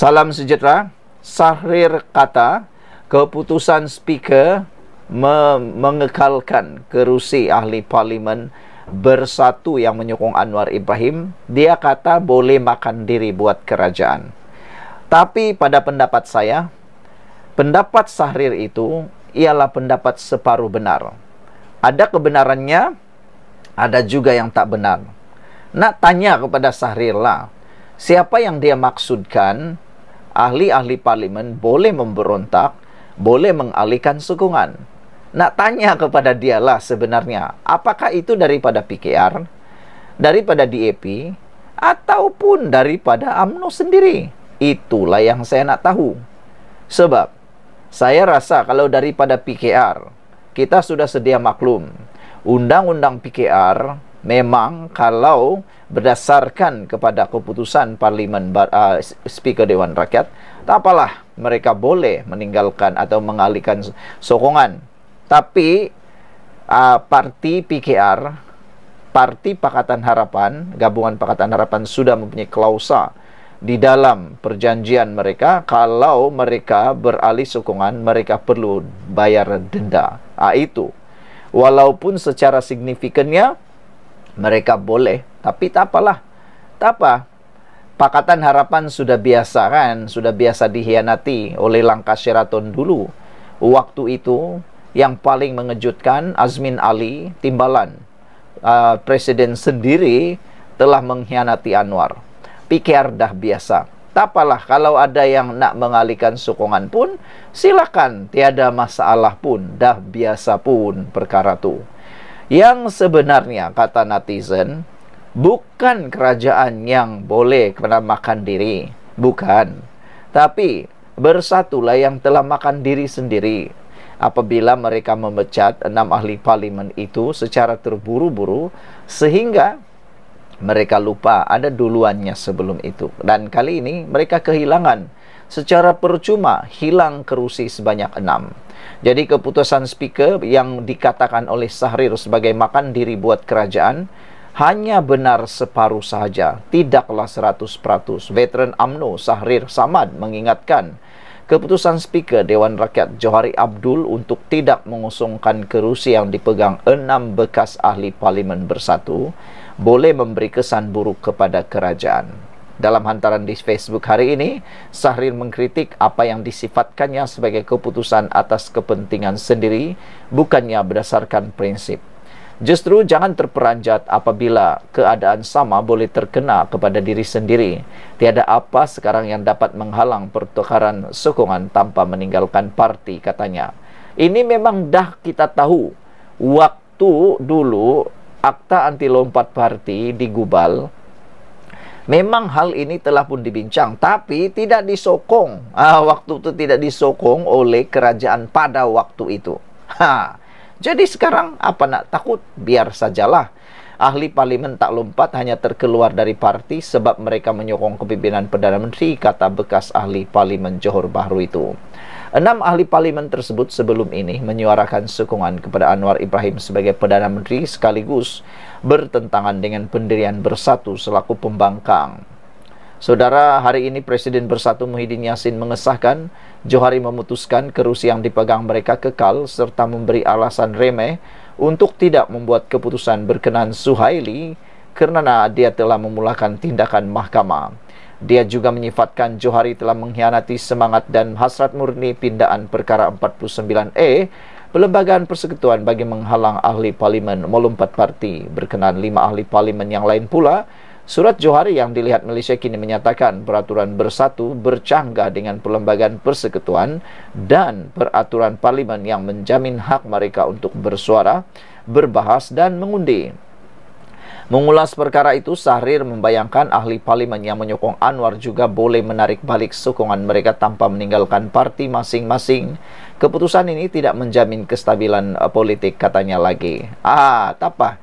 Salam sejahtera. Sahrir kata keputusan speaker me- mengekalkan kerusi ahli parlimen bersatu yang menyokong Anwar Ibrahim, dia kata boleh makan diri buat kerajaan. Tapi pada pendapat saya, pendapat Sahrir itu ialah pendapat separuh benar. Ada kebenarannya, ada juga yang tak benar. Nak tanya kepada Sahrir lah, siapa yang dia maksudkan ahli-ahli parlimen boleh memberontak, boleh mengalihkan sokongan. Nak tanya kepada dialah sebenarnya, apakah itu daripada PKR, daripada DAP, ataupun daripada AMNO sendiri? Itulah yang saya nak tahu. Sebab, saya rasa kalau daripada PKR, kita sudah sedia maklum, undang-undang PKR, -undang Memang kalau berdasarkan kepada keputusan parlimen uh, speaker Dewan Rakyat, tak apalah mereka boleh meninggalkan atau mengalihkan sokongan. Tapi uh, parti PKR, parti Pakatan Harapan, gabungan Pakatan Harapan sudah mempunyai klausa di dalam perjanjian mereka kalau mereka beralih sokongan mereka perlu bayar denda. uh, itu. Walaupun secara signifikannya mereka boleh tapi tak apalah tak apa Pakatan Harapan sudah biasa kan sudah biasa dihianati oleh langkah Sheraton dulu waktu itu yang paling mengejutkan Azmin Ali timbalan uh, presiden sendiri telah mengkhianati Anwar pikir dah biasa tak apalah kalau ada yang nak mengalihkan sokongan pun silakan tiada masalah pun dah biasa pun perkara tu yang sebenarnya kata netizen bukan kerajaan yang boleh makan diri bukan tapi bersatulah yang telah makan diri sendiri apabila mereka memecat enam ahli parlimen itu secara terburu-buru sehingga mereka lupa ada duluannya sebelum itu dan kali ini mereka kehilangan secara percuma hilang kerusi sebanyak enam. Jadi keputusan speaker yang dikatakan oleh Sahrir sebagai makan diri buat kerajaan hanya benar separuh sahaja, tidaklah seratus peratus. Veteran AMNO Sahrir Samad mengingatkan keputusan speaker Dewan Rakyat Johari Abdul untuk tidak mengusungkan kerusi yang dipegang enam bekas ahli parlimen bersatu boleh memberi kesan buruk kepada kerajaan dalam hantaran di Facebook hari ini, Sahrir mengkritik apa yang disifatkannya sebagai keputusan atas kepentingan sendiri, bukannya berdasarkan prinsip. Justru jangan terperanjat apabila keadaan sama boleh terkena kepada diri sendiri. Tiada apa sekarang yang dapat menghalang pertukaran sokongan tanpa meninggalkan parti, katanya. Ini memang dah kita tahu. Waktu dulu akta anti lompat parti digubal, Memang hal ini telah pun dibincang tapi tidak disokong. Ah waktu itu tidak disokong oleh kerajaan pada waktu itu. Ha. Jadi sekarang apa nak takut? Biar sajalah. Ahli parlimen tak lompat hanya terkeluar dari parti sebab mereka menyokong kepimpinan Perdana Menteri kata bekas ahli parlimen Johor Bahru itu. Enam ahli parlimen tersebut sebelum ini menyuarakan sokongan kepada Anwar Ibrahim sebagai Perdana Menteri sekaligus bertentangan dengan pendirian bersatu selaku pembangkang. Saudara, hari ini Presiden Bersatu Muhyiddin Yassin mengesahkan Johari memutuskan kerusi yang dipegang mereka kekal serta memberi alasan remeh untuk tidak membuat keputusan berkenan Suhaili kerana dia telah memulakan tindakan mahkamah. Dia juga menyifatkan Johari telah mengkhianati semangat dan hasrat murni pindaan perkara 49E Perlembagaan Persekutuan bagi menghalang ahli parlimen melompat parti berkenaan lima ahli parlimen yang lain pula Surat Johari yang dilihat Malaysia kini menyatakan peraturan bersatu bercanggah dengan perlembagaan persekutuan dan peraturan parlimen yang menjamin hak mereka untuk bersuara, berbahas dan mengundi. Mengulas perkara itu, Sahrir membayangkan ahli parlimen yang menyokong Anwar juga boleh menarik balik sokongan mereka tanpa meninggalkan parti masing-masing. Keputusan ini tidak menjamin kestabilan eh, politik, katanya lagi. Ah, apa?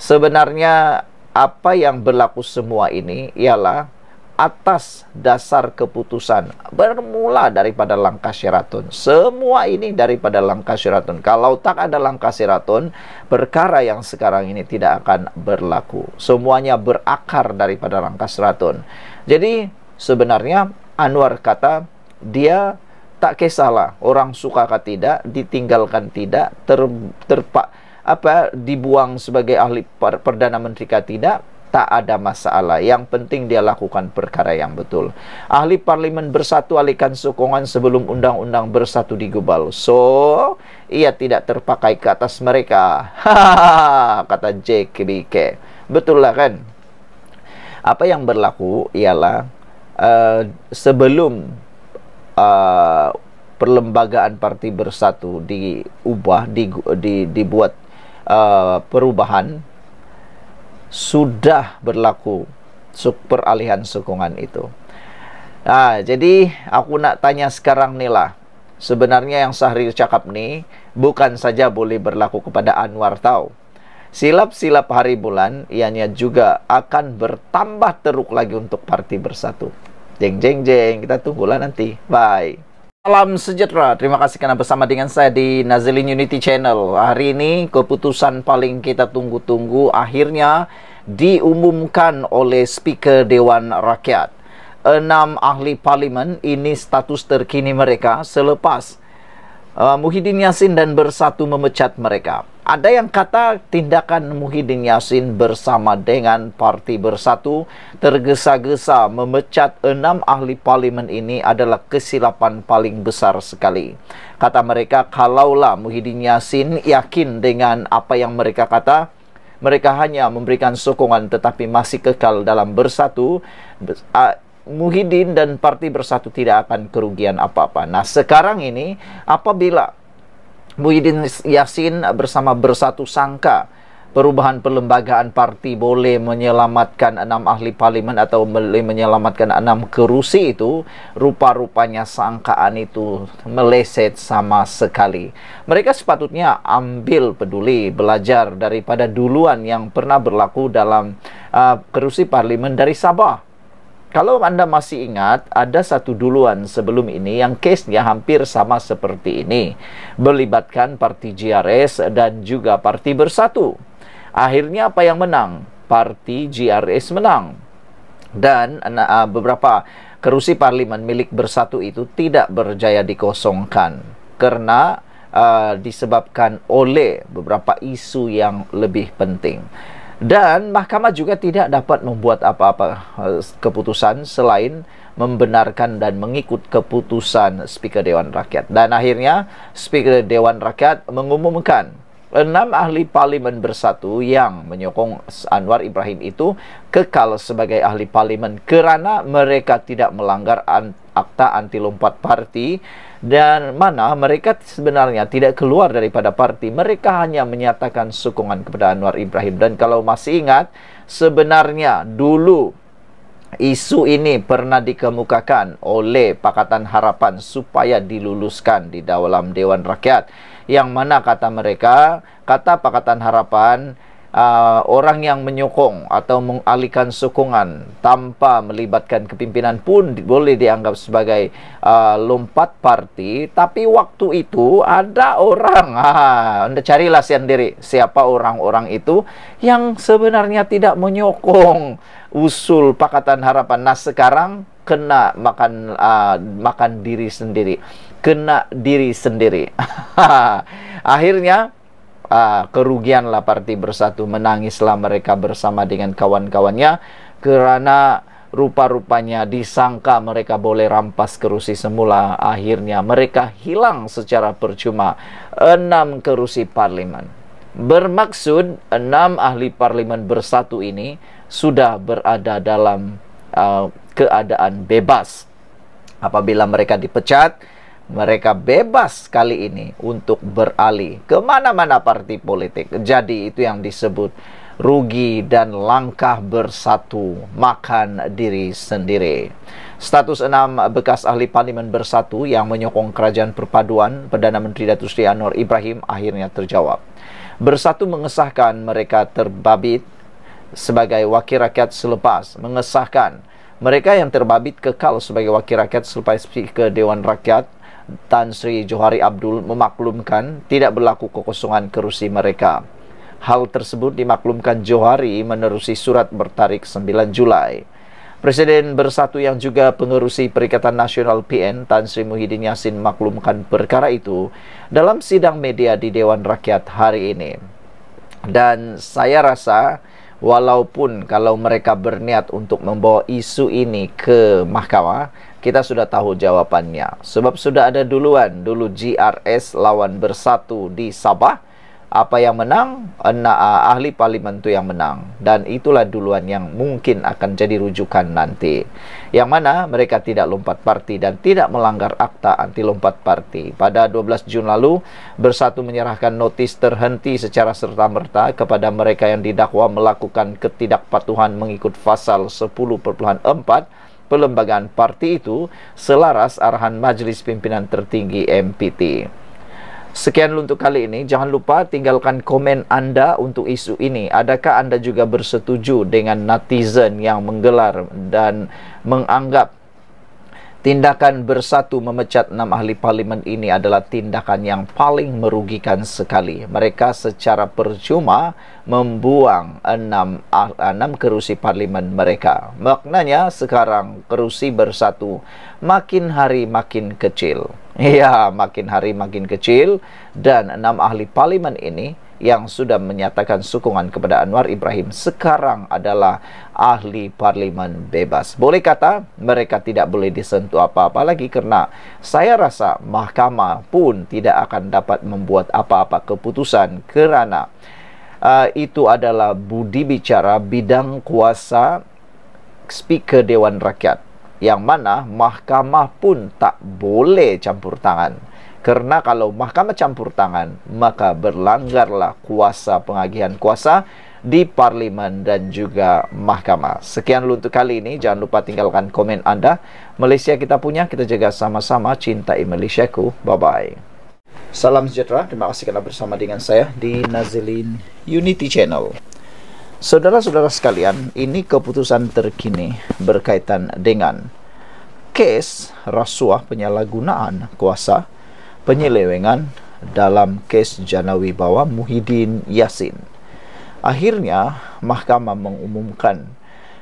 Sebenarnya apa yang berlaku semua ini ialah atas dasar keputusan bermula daripada langkah syiraton. Semua ini daripada langkah syiraton. Kalau tak ada langkah syiraton, perkara yang sekarang ini tidak akan berlaku. Semuanya berakar daripada langkah syiraton. Jadi sebenarnya Anwar kata dia tak kisahlah orang suka atau tidak, ditinggalkan tidak, ter, terpak apa dibuang sebagai ahli per, perdana menteri tidak, tak ada masalah. Yang penting dia lakukan perkara yang betul. Ahli parlimen bersatu alihkan sokongan sebelum undang-undang bersatu digubal. So, ia tidak terpakai ke atas mereka. Ha, ha, ha, kata JKBK. Betul lah kan? Apa yang berlaku ialah uh, sebelum uh, perlembagaan parti bersatu diubah di, di, dibuat uh, perubahan sudah berlaku peralihan sokongan itu. Nah, ha, jadi aku nak tanya sekarang ni lah. Sebenarnya yang Sahril cakap ni bukan saja boleh berlaku kepada Anwar tahu. Silap-silap hari bulan ianya juga akan bertambah teruk lagi untuk parti bersatu. Jeng jeng jeng, kita tunggulah nanti. Bye. Salam sejahtera. Terima kasih kerana bersama dengan saya di Nazilin Unity Channel. Hari ini keputusan paling kita tunggu-tunggu akhirnya diumumkan oleh Speaker Dewan Rakyat. Enam ahli parlimen ini status terkini mereka selepas uh, Muhyiddin Yassin dan bersatu memecat mereka. Ada yang kata tindakan Muhyiddin Yassin bersama dengan Parti Bersatu tergesa-gesa memecat enam ahli parlimen ini adalah kesilapan paling besar sekali. Kata mereka kalaulah Muhyiddin Yassin yakin dengan apa yang mereka kata, mereka hanya memberikan sokongan tetapi masih kekal dalam bersatu, ah, Muhyiddin dan Parti Bersatu tidak akan kerugian apa-apa. Nah, sekarang ini apabila Muhyiddin Yassin bersama Bersatu Sangka perubahan perlembagaan parti boleh menyelamatkan enam ahli parlimen atau boleh menyelamatkan enam kerusi itu, rupa-rupanya sangkaan itu meleset sama sekali. Mereka sepatutnya ambil peduli, belajar daripada duluan yang pernah berlaku dalam uh, kerusi parlimen dari Sabah kalau anda masih ingat ada satu duluan sebelum ini yang case-nya hampir sama seperti ini melibatkan parti GRS dan juga parti bersatu akhirnya apa yang menang parti GRS menang dan uh, beberapa kerusi parlimen milik bersatu itu tidak berjaya dikosongkan karena uh, ah, disebabkan oleh beberapa isu yang lebih penting dan mahkamah juga tidak dapat membuat apa-apa eh, keputusan selain membenarkan dan mengikut keputusan Speaker Dewan Rakyat. Dan akhirnya Speaker Dewan Rakyat mengumumkan enam ahli parlimen bersatu yang menyokong Anwar Ibrahim itu kekal sebagai ahli parlimen kerana mereka tidak melanggar an akta anti lompat parti dan mana mereka sebenarnya tidak keluar daripada parti mereka hanya menyatakan sokongan kepada Anwar Ibrahim dan kalau masih ingat sebenarnya dulu isu ini pernah dikemukakan oleh Pakatan Harapan supaya diluluskan di dalam Dewan Rakyat yang mana kata mereka kata Pakatan Harapan uh, orang yang menyokong atau mengalihkan sokongan tanpa melibatkan kepimpinan pun di, boleh dianggap sebagai uh, lompat parti tapi waktu itu ada orang ah Anda carilah sendiri siapa orang-orang itu yang sebenarnya tidak menyokong usul pakatan harapan nah sekarang kena makan uh, makan diri sendiri kena diri sendiri akhirnya uh, ah, kerugianlah Parti Bersatu menangislah mereka bersama dengan kawan-kawannya kerana rupa-rupanya disangka mereka boleh rampas kerusi semula akhirnya mereka hilang secara percuma enam kerusi parlimen bermaksud enam ahli parlimen bersatu ini sudah berada dalam uh, keadaan bebas apabila mereka dipecat mereka bebas kali ini untuk beralih kemana-mana parti politik. Jadi itu yang disebut rugi dan langkah bersatu makan diri sendiri. Status enam bekas ahli parlimen bersatu yang menyokong kerajaan perpaduan Perdana Menteri Datuk Sri Anwar Ibrahim akhirnya terjawab. Bersatu mengesahkan mereka terbabit sebagai wakil rakyat selepas mengesahkan mereka yang terbabit kekal sebagai wakil rakyat selepas ke Dewan Rakyat Tan Sri Johari Abdul memaklumkan tidak berlaku kekosongan kerusi mereka. Hal tersebut dimaklumkan Johari menerusi surat bertarik 9 Julai. Presiden Bersatu yang juga pengerusi Perikatan Nasional PN Tan Sri Muhyiddin Yassin maklumkan perkara itu dalam sidang media di Dewan Rakyat hari ini. Dan saya rasa walaupun kalau mereka berniat untuk membawa isu ini ke mahkamah, kita sudah tahu jawabannya. Sebab sudah ada duluan, dulu GRS lawan bersatu di Sabah. Apa yang menang? Ah, ahli Parlimen itu yang menang. Dan itulah duluan yang mungkin akan jadi rujukan nanti. Yang mana mereka tidak lompat parti dan tidak melanggar akta anti lompat parti. Pada 12 Jun lalu, Bersatu menyerahkan notis terhenti secara serta-merta kepada mereka yang didakwa melakukan ketidakpatuhan mengikut pasal 10.4 pelembagaan parti itu selaras arahan Majlis Pimpinan Tertinggi MPT. Sekian untuk kali ini, jangan lupa tinggalkan komen anda untuk isu ini. Adakah anda juga bersetuju dengan netizen yang menggelar dan menganggap Tindakan bersatu memecat enam ahli parlimen ini adalah tindakan yang paling merugikan sekali. Mereka secara percuma membuang enam, ah, enam kerusi parlimen mereka. Maknanya sekarang kerusi bersatu makin hari makin kecil. Iya, makin hari makin kecil dan enam ahli parlimen ini yang sudah menyatakan sokongan kepada Anwar Ibrahim sekarang adalah ahli parlimen bebas. Boleh kata mereka tidak boleh disentuh apa-apa lagi kerana saya rasa mahkamah pun tidak akan dapat membuat apa-apa keputusan kerana uh, itu adalah budi bicara bidang kuasa speaker Dewan Rakyat yang mana mahkamah pun tak boleh campur tangan. Karena kalau mahkamah campur tangan, maka berlanggarlah kuasa pengagihan kuasa di parlimen dan juga mahkamah. Sekian dulu untuk kali ini. Jangan lupa tinggalkan komen anda. Malaysia kita punya, kita jaga sama-sama. Cintai Malaysia ku. Bye-bye. Salam sejahtera. Terima kasih kerana bersama dengan saya di Nazilin Unity Channel. Saudara-saudara sekalian, ini keputusan terkini berkaitan dengan kes rasuah penyalahgunaan kuasa penyelewengan dalam kes Janawi Bawa Muhyiddin Yassin. Akhirnya, mahkamah mengumumkan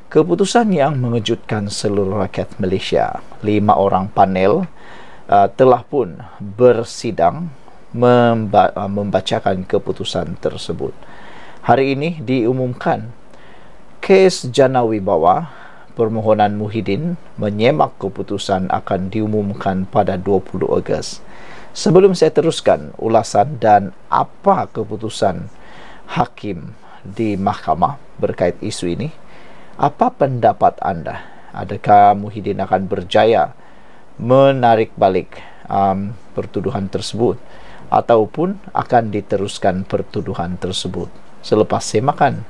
keputusan yang mengejutkan seluruh rakyat Malaysia. Lima orang panel uh, telah pun bersidang memba- uh, membacakan keputusan tersebut. Hari ini diumumkan kes Janawi Bawa permohonan Muhyiddin menyemak keputusan akan diumumkan pada 20 Ogos. Sebelum saya teruskan ulasan dan apa keputusan hakim di mahkamah berkait isu ini, apa pendapat anda? Adakah Muhyiddin akan berjaya menarik balik um, pertuduhan tersebut ataupun akan diteruskan pertuduhan tersebut selepas semakan?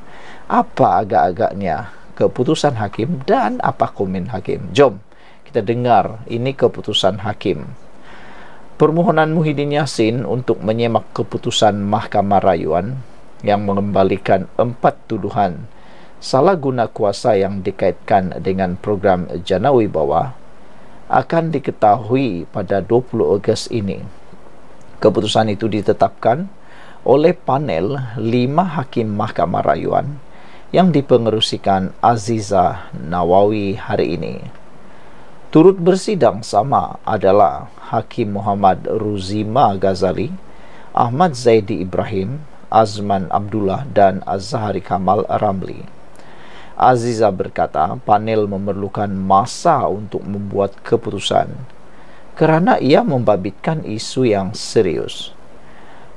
Apa agak-agaknya keputusan hakim dan apa komen hakim? Jom kita dengar ini keputusan hakim permohonan Muhyiddin Yassin untuk menyemak keputusan Mahkamah Rayuan yang mengembalikan empat tuduhan salah guna kuasa yang dikaitkan dengan program Janawi bawah akan diketahui pada 20 Ogos ini. Keputusan itu ditetapkan oleh panel lima hakim Mahkamah Rayuan yang dipengerusikan Aziza Nawawi hari ini turut bersidang sama adalah Hakim Muhammad Ruzima Ghazali, Ahmad Zaidi Ibrahim, Azman Abdullah dan Azhari Kamal Ramli. Aziza berkata, panel memerlukan masa untuk membuat keputusan kerana ia membabitkan isu yang serius.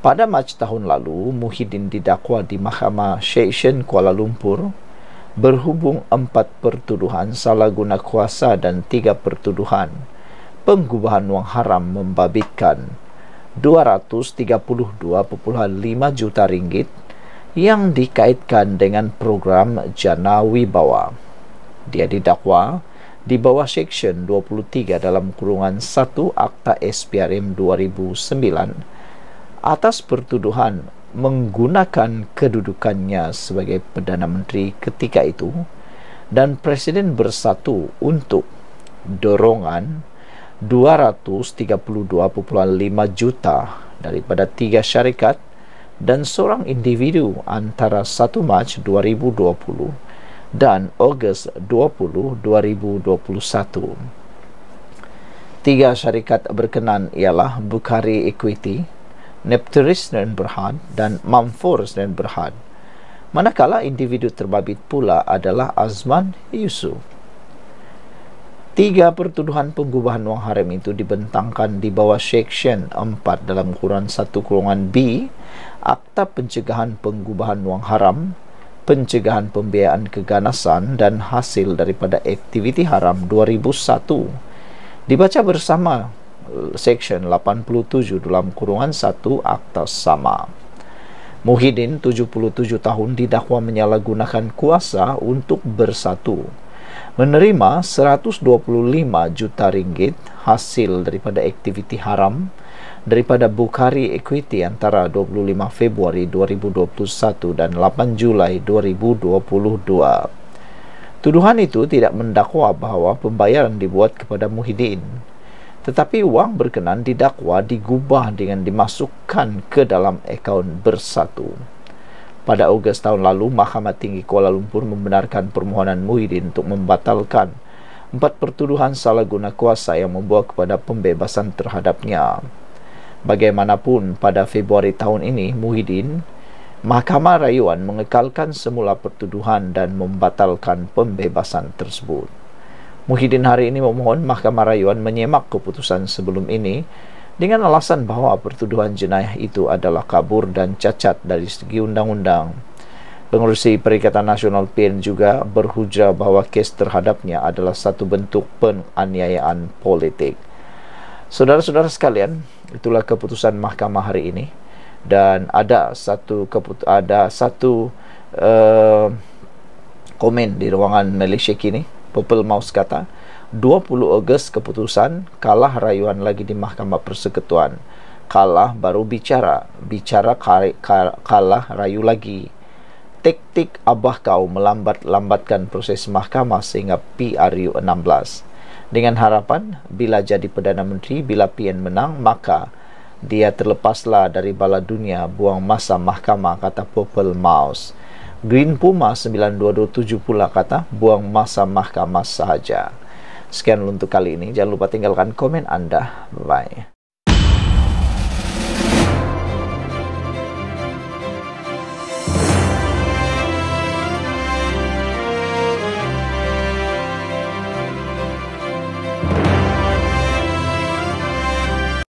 Pada Mac tahun lalu, Muhyiddin didakwa di Mahkamah Syekh Kuala Lumpur berhubung empat pertuduhan salah guna kuasa dan tiga pertuduhan penggubahan wang haram membabitkan 232.5 juta ringgit yang dikaitkan dengan program Jana Wibawa. Dia didakwa di bawah Seksyen 23 dalam kurungan 1 Akta SPRM 2009 atas pertuduhan menggunakan kedudukannya sebagai Perdana Menteri ketika itu dan Presiden bersatu untuk dorongan 232.5 juta daripada tiga syarikat dan seorang individu antara 1 Mac 2020 dan Ogos 20 2021. Tiga syarikat berkenan ialah Bukhari Equity, Nepturis dan Berhan dan Mamfors dan Berhan. Manakala individu terbabit pula adalah Azman Yusuf. Tiga pertuduhan penggubahan wang harem itu dibentangkan di bawah Seksyen 4 dalam Quran 1 Kurungan B Akta Pencegahan Penggubahan Wang Haram Pencegahan Pembiayaan Keganasan dan Hasil daripada Aktiviti Haram 2001 Dibaca bersama Seksyen 87 dalam kurungan 1 Akta Sama. Muhyiddin, 77 tahun, didakwa menyalahgunakan kuasa untuk bersatu. Menerima 125 juta ringgit hasil daripada aktiviti haram daripada Bukhari Equity antara 25 Februari 2021 dan 8 Julai 2022. Tuduhan itu tidak mendakwa bahawa pembayaran dibuat kepada Muhyiddin tetapi wang berkenan didakwa digubah dengan dimasukkan ke dalam akaun bersatu. Pada Ogos tahun lalu, Mahkamah Tinggi Kuala Lumpur membenarkan permohonan Muhyiddin untuk membatalkan empat pertuduhan salah guna kuasa yang membawa kepada pembebasan terhadapnya. Bagaimanapun, pada Februari tahun ini, Muhyiddin, Mahkamah Rayuan mengekalkan semula pertuduhan dan membatalkan pembebasan tersebut. Muhyiddin hari ini memohon Mahkamah Rayuan menyemak keputusan sebelum ini dengan alasan bahawa pertuduhan jenayah itu adalah kabur dan cacat dari segi undang-undang. Pengurusi Perikatan Nasional PIN juga berhuja bahawa kes terhadapnya adalah satu bentuk penganiayaan politik. Saudara-saudara sekalian, itulah keputusan mahkamah hari ini dan ada satu keput ada satu uh, komen di ruangan Malaysia kini Purple Mouse kata, 20 Ogos keputusan kalah rayuan lagi di Mahkamah Persekutuan. Kalah baru bicara, bicara kari, kalah rayu lagi. Taktik Abah Kau melambat-lambatkan proses mahkamah sehingga PRU 16. Dengan harapan, bila jadi Perdana Menteri, bila PN menang, maka dia terlepaslah dari bala dunia buang masa mahkamah kata Purple Mouse. Green Puma 9227 pula kata buang masa mahkamah sahaja. Sekian untuk kali ini. Jangan lupa tinggalkan komen anda. Bye.